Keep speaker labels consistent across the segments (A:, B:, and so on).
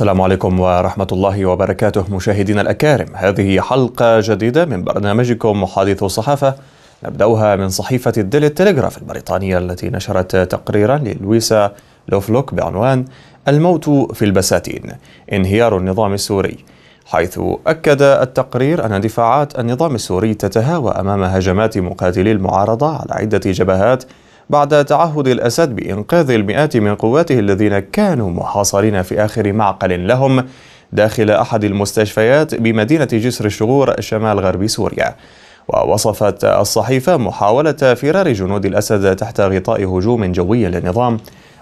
A: السلام عليكم ورحمة الله وبركاته مشاهدينا الأكارم هذه حلقة جديدة من برنامجكم محادث الصحافة نبدأها من صحيفة الديلي التلغراف البريطانية التي نشرت تقريرا للويسا لوفلوك بعنوان الموت في البساتين انهيار النظام السوري حيث أكد التقرير أن دفاعات النظام السوري تتهاوى أمام هجمات مقاتلي المعارضة على عدة جبهات بعد تعهد الأسد بإنقاذ المئات من قواته الذين كانوا محاصرين في آخر معقل لهم داخل أحد المستشفيات بمدينة جسر الشغور شمال غرب سوريا ووصفت الصحيفة محاولة فرار جنود الأسد تحت غطاء هجوم جوي للنظام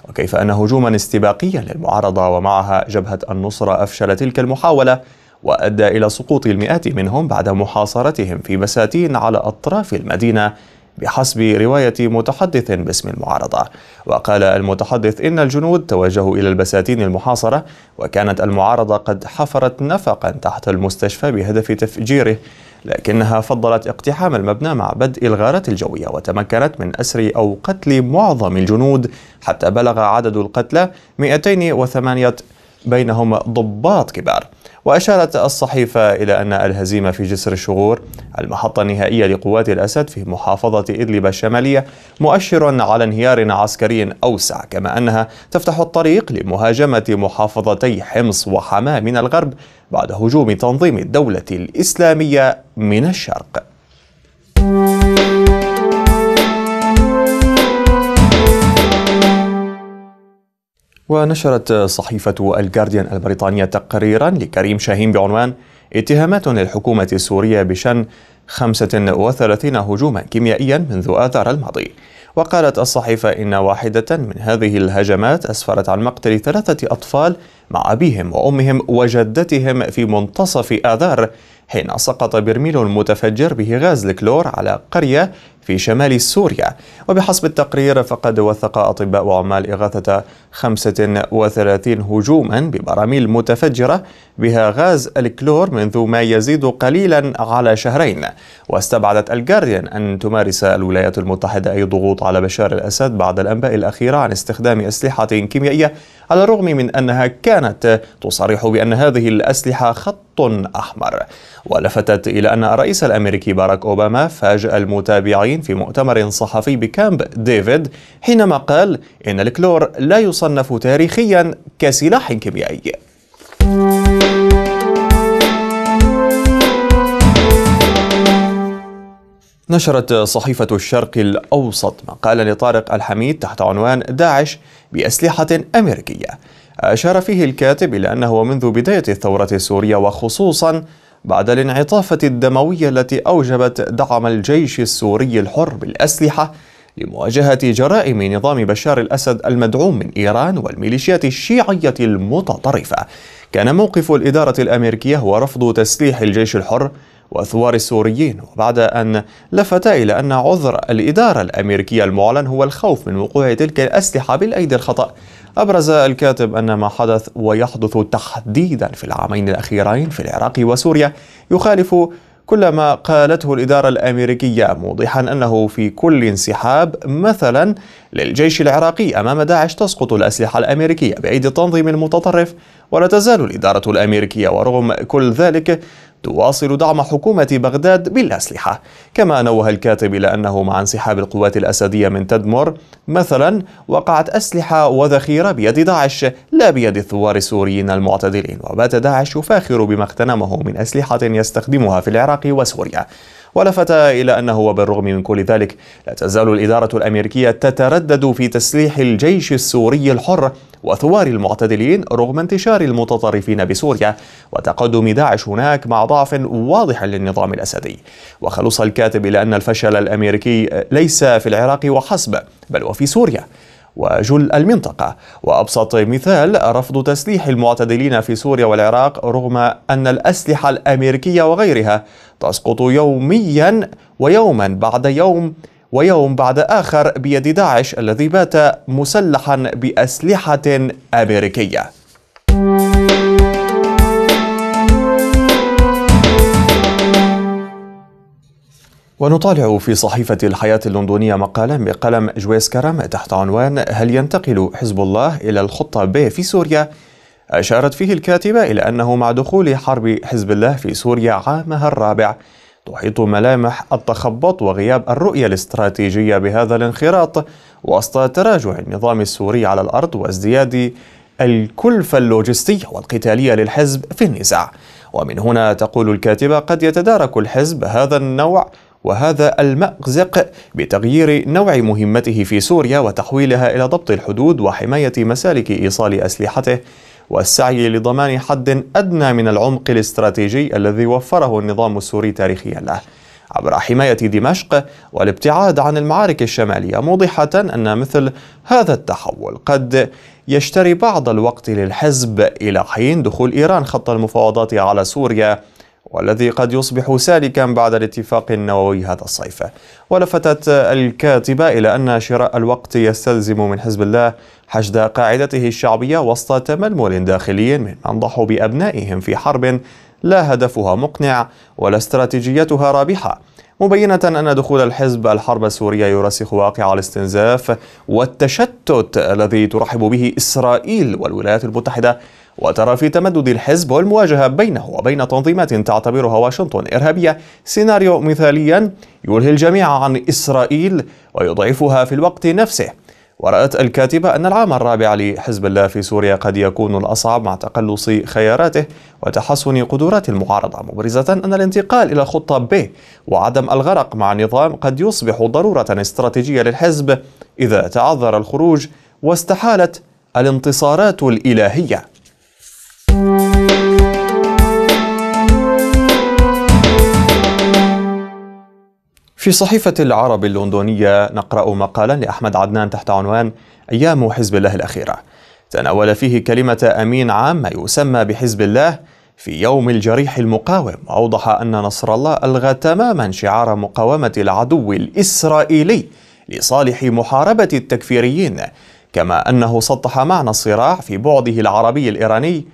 A: وكيف أن هجوما استباقيا للمعارضة ومعها جبهة النصرة أفشل تلك المحاولة وأدى إلى سقوط المئات منهم بعد محاصرتهم في بساتين على أطراف المدينة بحسب رواية متحدث باسم المعارضة وقال المتحدث إن الجنود توجهوا إلى البساتين المحاصرة وكانت المعارضة قد حفرت نفقا تحت المستشفى بهدف تفجيره لكنها فضلت اقتحام المبنى مع بدء الغارات الجوية وتمكنت من أسر أو قتل معظم الجنود حتى بلغ عدد القتلى 208 بينهم ضباط كبار وأشارت الصحيفة إلى أن الهزيمة في جسر الشغور المحطة النهائية لقوات الأسد في محافظة إدلب الشمالية مؤشر على انهيار عسكري أوسع كما أنها تفتح الطريق لمهاجمة محافظتي حمص وحماة من الغرب بعد هجوم تنظيم الدولة الإسلامية من الشرق. ونشرت صحيفة الجارديان البريطانية تقريرا لكريم شاهين بعنوان اتهامات للحكومة السورية بشن 35 هجوما كيميائيا منذ آذار الماضي وقالت الصحيفة إن واحدة من هذه الهجمات أسفرت عن مقتل ثلاثة أطفال مع أبيهم وأمهم وجدتهم في منتصف آذار حين سقط برميل متفجر به غاز الكلور على قرية في شمال سوريا وبحسب التقرير فقد وثق أطباء وعمال إغاثة 35 هجوما ببراميل متفجرة بها غاز الكلور منذ ما يزيد قليلا على شهرين واستبعدت الجارديان أن تمارس الولايات المتحدة أي ضغوط على بشار الأسد بعد الأنباء الأخيرة عن استخدام أسلحة كيميائية على الرغم من أنها كانت تصرح بأن هذه الأسلحة خط أحمر ولفتت إلى أن الرئيس الأمريكي باراك أوباما فاجأ المتابعين الصين في مؤتمر صحفي بكامب ديفيد حينما قال إن الكلور لا يصنف تاريخيا كسلاح كيميائي نشرت صحيفة الشرق الأوسط مقالا لطارق الحميد تحت عنوان داعش بأسلحة أمريكية أشار فيه الكاتب إلى أنه منذ بداية الثورة السورية وخصوصا بعد الانعطافة الدموية التي أوجبت دعم الجيش السوري الحر بالأسلحة لمواجهة جرائم نظام بشار الأسد المدعوم من إيران والميليشيات الشيعية المتطرفة كان موقف الإدارة الأمريكية هو رفض تسليح الجيش الحر وثوار السوريين وبعد أن لفت إلى أن عذر الإدارة الأمريكية المعلن هو الخوف من وقوع تلك الأسلحة بالأيدي الخطأ أبرز الكاتب أن ما حدث ويحدث تحديدا في العامين الأخيرين في العراق وسوريا يخالف كل ما قالته الإدارة الأمريكية موضحا أنه في كل انسحاب مثلا للجيش العراقي أمام داعش تسقط الأسلحة الأمريكية بأيدي التنظيم المتطرف ولا تزال الإدارة الأمريكية ورغم كل ذلك تواصل دعم حكومة بغداد بالأسلحة كما نوه الكاتب إلى أنه مع انسحاب القوات الأسدية من تدمر مثلا وقعت أسلحة وذخيرة بيد داعش لا بيد الثوار السوريين المعتدلين وبات داعش يفاخر بما اغتنمه من أسلحة يستخدمها في العراق وسوريا ولفت إلى أنه وبالرغم من كل ذلك لا تزال الإدارة الأمريكية تتردد في تسليح الجيش السوري الحر وثوار المعتدلين رغم انتشار المتطرفين بسوريا وتقدم داعش هناك مع ضعف واضح للنظام الأسدي وخلص الكاتب إلى أن الفشل الأمريكي ليس في العراق وحسب بل وفي سوريا وجل المنطقة وأبسط مثال رفض تسليح المعتدلين في سوريا والعراق رغم أن الأسلحة الأمريكية وغيرها تسقط يوميا ويوما بعد يوم ويوم بعد آخر بيد داعش الذي بات مسلحا بأسلحة أمريكية ونطالع في صحيفة الحياة اللندنية مقالا بقلم جويس كرم تحت عنوان هل ينتقل حزب الله إلى الخطة ب في سوريا؟ أشارت فيه الكاتبة إلى أنه مع دخول حرب حزب الله في سوريا عامها الرابع تحيط ملامح التخبط وغياب الرؤية الاستراتيجية بهذا الانخراط وسط تراجع النظام السوري على الأرض وازدياد الكلفة اللوجستية والقتالية للحزب في النزاع ومن هنا تقول الكاتبة قد يتدارك الحزب هذا النوع وهذا المأزق بتغيير نوع مهمته في سوريا وتحويلها إلى ضبط الحدود وحماية مسالك إيصال أسلحته والسعي لضمان حد أدنى من العمق الاستراتيجي الذي وفره النظام السوري تاريخيا له عبر حماية دمشق والابتعاد عن المعارك الشمالية موضحة أن مثل هذا التحول قد يشتري بعض الوقت للحزب إلى حين دخول إيران خط المفاوضات على سوريا والذي قد يصبح سالكا بعد الاتفاق النووي هذا الصيف ولفتت الكاتبة إلى أن شراء الوقت يستلزم من حزب الله حشد قاعدته الشعبية وسط تململ داخلي من ضحوا بأبنائهم في حرب لا هدفها مقنع ولا استراتيجيتها رابحة مبينة أن دخول الحزب الحرب السورية يرسخ واقع الاستنزاف والتشتت الذي ترحب به إسرائيل والولايات المتحدة وترى في تمدد الحزب والمواجهة بينه وبين تنظيمات تعتبرها واشنطن إرهابية سيناريو مثاليا يلهي الجميع عن إسرائيل ويضعفها في الوقت نفسه ورأت الكاتبة أن العام الرابع لحزب الله في سوريا قد يكون الأصعب مع تقلص خياراته وتحسن قدرات المعارضة مبرزة أن الانتقال إلى خطة ب وعدم الغرق مع نظام قد يصبح ضرورة استراتيجية للحزب إذا تعذر الخروج واستحالت الانتصارات الإلهية في صحيفة العرب اللندنية نقرأ مقالا لأحمد عدنان تحت عنوان أيام حزب الله الأخيرة تناول فيه كلمة أمين عام ما يسمى بحزب الله في يوم الجريح المقاوم وأوضح أن نصر الله ألغى تماما شعار مقاومة العدو الإسرائيلي لصالح محاربة التكفيريين كما أنه سطح معنى الصراع في بعده العربي الإيراني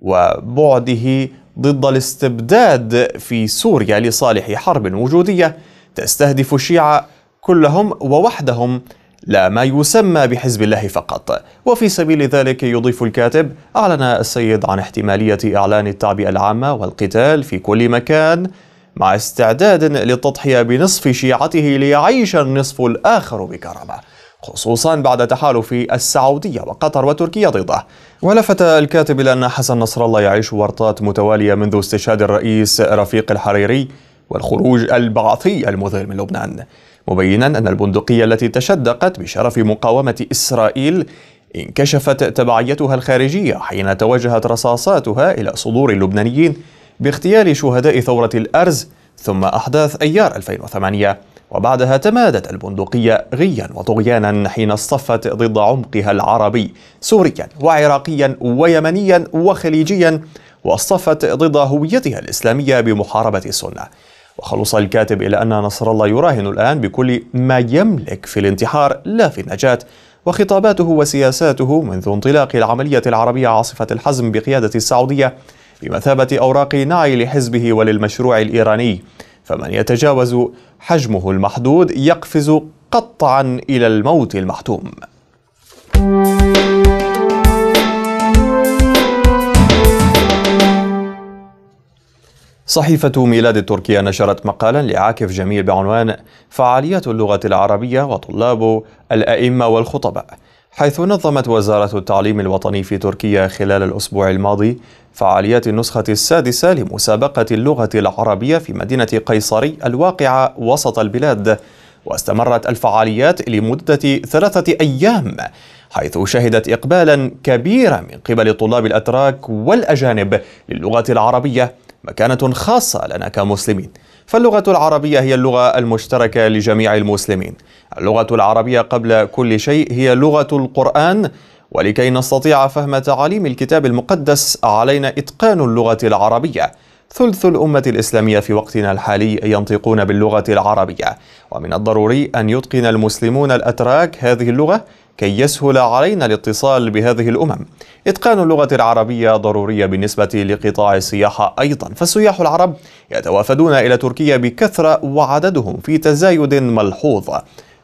A: وبعده ضد الاستبداد في سوريا لصالح حرب وجودية تستهدف الشيعة كلهم ووحدهم لا ما يسمى بحزب الله فقط وفي سبيل ذلك يضيف الكاتب أعلن السيد عن احتمالية إعلان التعبئة العامة والقتال في كل مكان مع استعداد للتضحية بنصف شيعته ليعيش النصف الآخر بكرامة خصوصا بعد تحالف السعودية وقطر وتركيا ضده ولفت الكاتب إلى أن حسن نصر الله يعيش ورطات متوالية منذ استشهاد الرئيس رفيق الحريري والخروج البعثي المذهل من لبنان مبينا أن البندقية التي تشدقت بشرف مقاومة إسرائيل انكشفت تبعيتها الخارجية حين توجهت رصاصاتها إلى صدور اللبنانيين باغتيال شهداء ثورة الأرز ثم أحداث أيار 2008 وبعدها تمادت البندقية غيا وطغيانا حين اصطفت ضد عمقها العربي سوريا وعراقيا ويمنيا وخليجيا واصطفت ضد هويتها الإسلامية بمحاربة السنة وخلص الكاتب إلى أن نصر الله يراهن الآن بكل ما يملك في الانتحار لا في النجاة وخطاباته وسياساته منذ انطلاق العملية العربية عاصفة الحزم بقيادة السعودية بمثابة أوراق نعي لحزبه وللمشروع الإيراني فمن يتجاوز حجمه المحدود يقفز قطعا إلى الموت المحتوم صحيفة ميلاد التركية نشرت مقالا لعاكف جميل بعنوان فعالية اللغة العربية وطلاب الأئمة والخطباء حيث نظمت وزارة التعليم الوطني في تركيا خلال الأسبوع الماضي فعاليات النسخة السادسة لمسابقة اللغة العربية في مدينة قيصري الواقعة وسط البلاد واستمرت الفعاليات لمدة ثلاثة أيام حيث شهدت إقبالا كبيرا من قبل الطلاب الأتراك والأجانب للغة العربية مكانة خاصة لنا كمسلمين فاللغة العربية هي اللغة المشتركة لجميع المسلمين اللغة العربية قبل كل شيء هي لغة القرآن ولكي نستطيع فهم تعاليم الكتاب المقدس علينا إتقان اللغة العربية ثلث الأمة الإسلامية في وقتنا الحالي ينطقون باللغة العربية ومن الضروري أن يتقن المسلمون الأتراك هذه اللغة كي يسهل علينا الاتصال بهذه الأمم إتقان اللغة العربية ضرورية بالنسبة لقطاع السياحة أيضا فالسياح العرب يتوافدون إلى تركيا بكثرة وعددهم في تزايد ملحوظ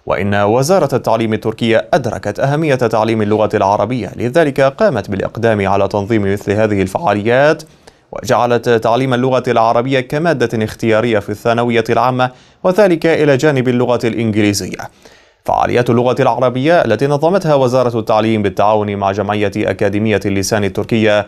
A: وإن وزارة التعليم التركية أدركت أهمية تعليم اللغة العربية لذلك قامت بالإقدام على تنظيم مثل هذه الفعاليات وجعلت تعليم اللغة العربية كمادة اختيارية في الثانوية العامة وذلك إلى جانب اللغة الإنجليزية فعاليات اللغة العربية التي نظمتها وزارة التعليم بالتعاون مع جمعية أكاديمية اللسان التركية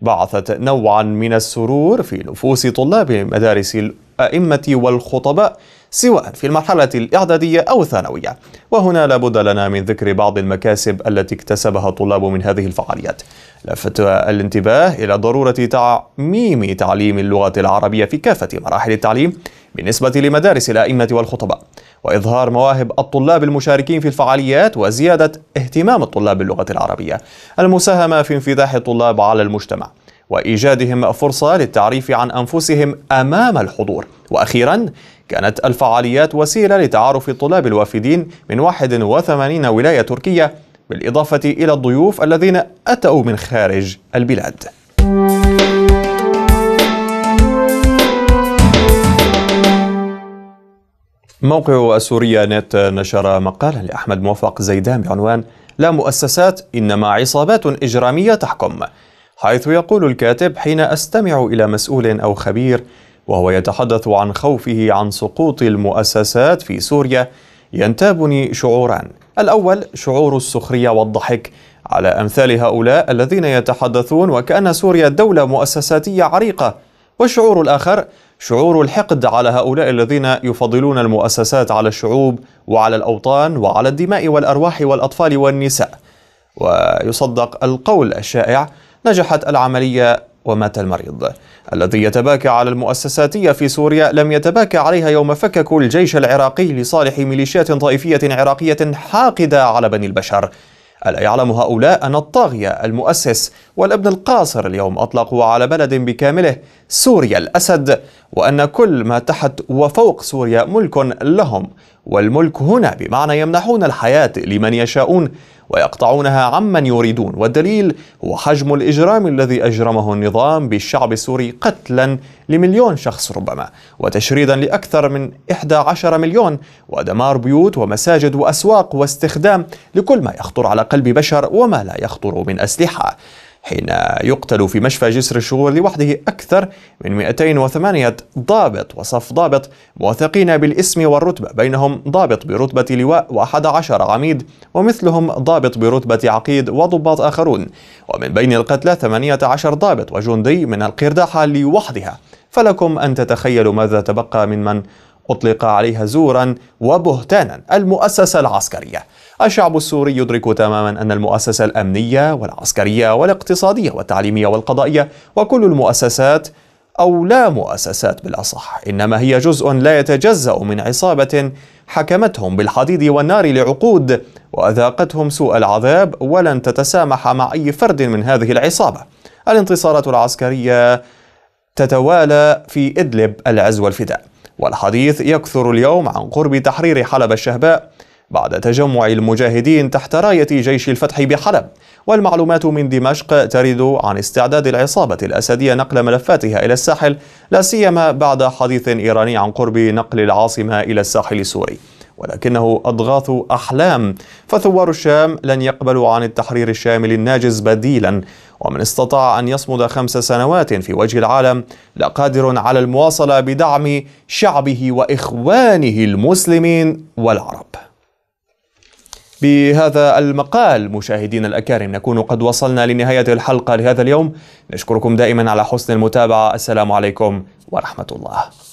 A: بعثت نوعا من السرور في نفوس طلاب مدارس الأئمة والخطباء سواء في المرحلة الإعدادية أو الثانوية وهنا لابد لنا من ذكر بعض المكاسب التي اكتسبها الطلاب من هذه الفعاليات لفت الانتباه إلى ضرورة تعميم تعليم اللغة العربية في كافة مراحل التعليم بالنسبة لمدارس الأئمة والخطباء وإظهار مواهب الطلاب المشاركين في الفعاليات وزيادة اهتمام الطلاب باللغة العربية المساهمة في انفتاح الطلاب على المجتمع وإيجادهم فرصة للتعريف عن أنفسهم أمام الحضور وأخيرا كانت الفعاليات وسيلة لتعارف الطلاب الوافدين من 81 ولاية تركية بالإضافة إلى الضيوف الذين أتوا من خارج البلاد موقع سوريا نت نشر مقالا لأحمد موفق زيدان بعنوان لا مؤسسات إنما عصابات إجرامية تحكم حيث يقول الكاتب حين أستمع إلى مسؤول أو خبير وهو يتحدث عن خوفه عن سقوط المؤسسات في سوريا ينتابني شعوران الأول شعور السخرية والضحك على أمثال هؤلاء الذين يتحدثون وكأن سوريا دولة مؤسساتية عريقة والشعور الآخر شعور الحقد على هؤلاء الذين يفضلون المؤسسات على الشعوب وعلى الاوطان وعلى الدماء والارواح والاطفال والنساء ويصدق القول الشائع نجحت العمليه ومات المريض الذي يتباكى على المؤسساتية في سوريا لم يتباكى عليها يوم فككوا الجيش العراقي لصالح ميليشيات طائفية عراقية حاقدة على بني البشر ألا يعلم هؤلاء أن الطاغية المؤسس والابن القاصر اليوم أطلقوا على بلد بكامله سوريا الأسد وأن كل ما تحت وفوق سوريا ملك لهم والملك هنا بمعنى يمنحون الحياة لمن يشاءون ويقطعونها عمن يريدون والدليل هو حجم الإجرام الذي أجرمه النظام بالشعب السوري قتلا لمليون شخص ربما وتشريدا لأكثر من 11 مليون ودمار بيوت ومساجد وأسواق واستخدام لكل ما يخطر على قلب بشر وما لا يخطر من أسلحة حين يقتل في مشفى جسر الشغور لوحده أكثر من 208 ضابط وصف ضابط موثقين بالاسم والرتبة بينهم ضابط برتبة لواء و11 عميد ومثلهم ضابط برتبة عقيد وضباط آخرون ومن بين القتلى 18 ضابط وجندي من القرداحة لوحدها فلكم أن تتخيلوا ماذا تبقى من من أطلق عليها زورا وبهتانا المؤسسة العسكرية الشعب السوري يدرك تماما أن المؤسسة الأمنية والعسكرية والاقتصادية والتعليمية والقضائية وكل المؤسسات أو لا مؤسسات بالأصح إنما هي جزء لا يتجزأ من عصابة حكمتهم بالحديد والنار لعقود وأذاقتهم سوء العذاب ولن تتسامح مع أي فرد من هذه العصابة الانتصارات العسكرية تتوالى في إدلب العز والفداء والحديث يكثر اليوم عن قرب تحرير حلب الشهباء بعد تجمع المجاهدين تحت راية جيش الفتح بحلب والمعلومات من دمشق ترد عن استعداد العصابة الأسدية نقل ملفاتها إلى الساحل لا سيما بعد حديث إيراني عن قرب نقل العاصمة إلى الساحل السوري ولكنه أضغاث أحلام فثوار الشام لن يقبلوا عن التحرير الشامل الناجز بديلا ومن استطاع أن يصمد خمس سنوات في وجه العالم لقادر على المواصلة بدعم شعبه وإخوانه المسلمين والعرب بهذا المقال مشاهدينا الأكارم نكون قد وصلنا لنهاية الحلقة لهذا اليوم نشكركم دائما على حسن المتابعة السلام عليكم ورحمة الله